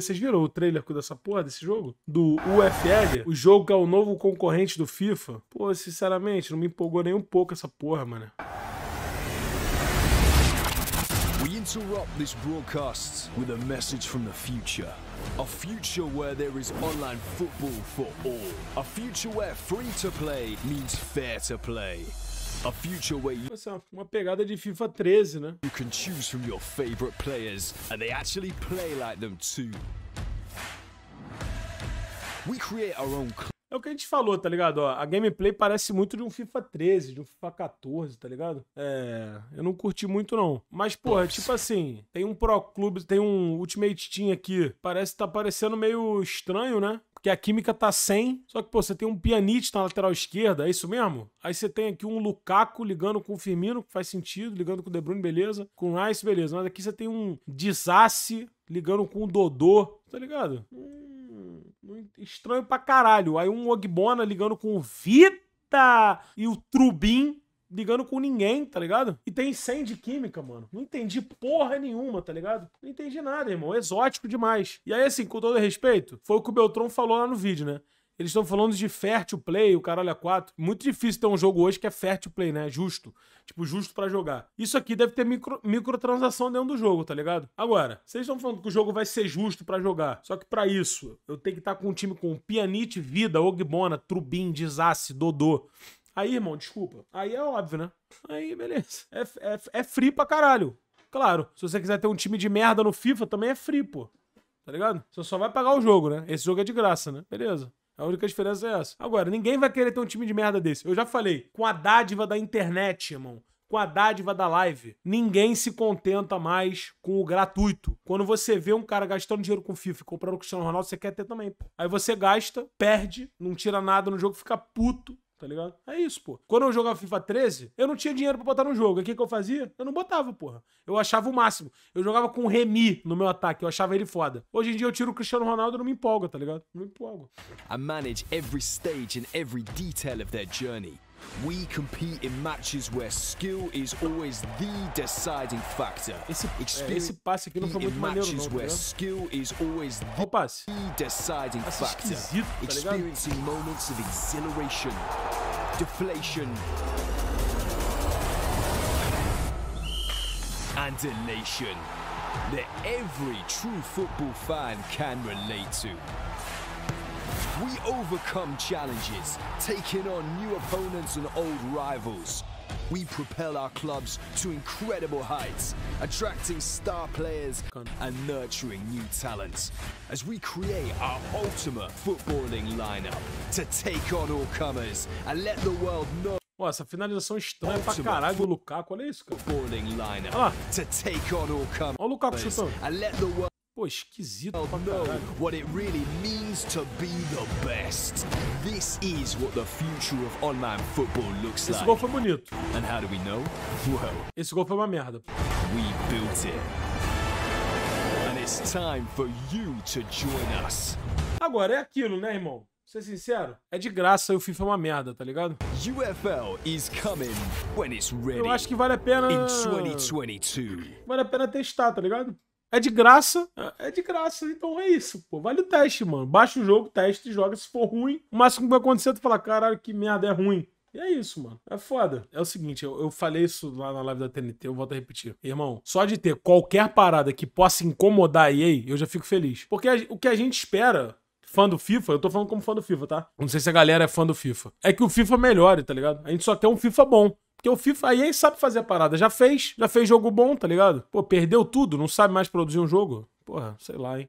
Vocês viram o trailer dessa porra desse jogo? Do UFL? O jogo que é o novo concorrente do FIFA? Pô, sinceramente, não me empolgou nem um pouco essa porra, mano. We interrupt this broadcast with a message from the future. A future where there is online football for all. A future where free to play means fair to play. A future where you Essa, uma pegada de FIFA 13, né? You can choose from your favorite players and they actually play like them too. We create our own É o que a gente falou, tá ligado? Ó, a gameplay parece muito de um FIFA 13, de um FIFA 14, tá ligado? É, eu não curti muito não. Mas, porra, tipo assim, tem um Pro Clube, tem um Ultimate Team aqui. Parece tá parecendo meio estranho, né? que a química tá sem. Só que, pô, você tem um pianite na lateral esquerda, é isso mesmo? Aí você tem aqui um Lukaku ligando com o Firmino, que faz sentido, ligando com o De Bruyne, beleza. Com o Rice, beleza. Mas aqui você tem um Disasse ligando com o Dodô, tá ligado? Hum Estranho pra caralho. Aí um Ogbona ligando com o Vita e o Trubin ligando com ninguém, tá ligado? E tem 100 de química, mano. Não entendi porra nenhuma, tá ligado? Não entendi nada, irmão. Exótico demais. E aí, assim, com todo respeito, foi o que o Beltrão falou lá no vídeo, né? Eles estão falando de fair play, o caralho é 4. Muito difícil ter um jogo hoje que é fair play, né? Justo. Tipo, justo para jogar. Isso aqui deve ter micro, microtransação dentro do jogo, tá ligado? Agora, vocês estão falando que o jogo vai ser justo para jogar. Só que para isso, eu tenho que estar tá com um time com Pianite, Vida, Ogbona, Trubin, Dizasse, Dodô. Aí, irmão, desculpa. Aí é óbvio, né? Aí, beleza. É, é, é free pra caralho. Claro, se você quiser ter um time de merda no FIFA, também é free, pô. Tá ligado? Você só vai pagar o jogo, né? Esse jogo é de graça, né? Beleza. A única diferença é essa. Agora, ninguém vai querer ter um time de merda desse. Eu já falei, com a dádiva da internet, irmão com a dádiva da live. Ninguém se contenta mais com o gratuito. Quando você vê um cara gastando dinheiro com FIFA e comprando o Cristiano Ronaldo, você quer ter também. Pô. Aí você gasta, perde, não tira nada no jogo, fica puto tá ligado? É isso, pô. Quando eu jogava FIFA 13, eu não tinha dinheiro para botar no jogo. E o que, que eu fazia? Eu não botava, porra. Eu achava o máximo. Eu jogava com Remy no meu ataque, eu achava ele foda. Hoje em dia eu tiro o Cristiano Ronaldo e não me empolga, tá ligado? Não me empolgo. I manage every stage and every detail of their journey. We compete in matches where skill is always the deciding factor. Esse, Experience passe aqui não foi muito maneiro não, tá where skill is always the passe. deciding passe factor. Tá Experiencing moments of exhilaration, deflation, and elation that every true football fan can relate to. We overcome challenges, taking on new opponents and old rivals. We propel our clubs to incredible heights, attracting star players and nurturing new talents as we create our ultimate footballing lineup to take on all comers and let the world know. Pô, essa finalização estranha pra caralho do Lukaku, olha isso, cara. Olha lá. Olha o Lukaku chutando. Pô, esquisito oh, What it really means to be the best. This is what the future of online football looks Esse gol foi bonito. And how do we know? Well, Esse gol foi uma merda. We built it. And it's time for you to join us. Agora é aquilo, né, irmão? Ser sincero, é de graça e o FIFA é uma merda, tá ligado? UFL is coming when it's ready. Eu acho que vale a pena. In 2022. Vale a pena testar, tá ligado? É de graça, é de graça, então é isso, pô. Vale o teste, mano. Baixa o jogo, teste, joga. Se for ruim, o máximo que vai acontecer é tu falar, caralho, que merda, é ruim. E é isso, mano. É foda. É o seguinte, eu, eu, falei isso lá na live da TNT, eu volto a repetir. Irmão, só de ter qualquer parada que possa incomodar a EA, eu já fico feliz. Porque a, o que a gente espera fã do FIFA, eu tô falando como fã do FIFA, tá? Não sei se a galera é fã do FIFA. É que o FIFA melhore, tá ligado? A gente só quer um FIFA bom. Porque o FIFA aí sabe fazer a parada. Já fez, já fez jogo bom, tá ligado? Pô, perdeu tudo, não sabe mais produzir um jogo. Porra, sei lá, hein?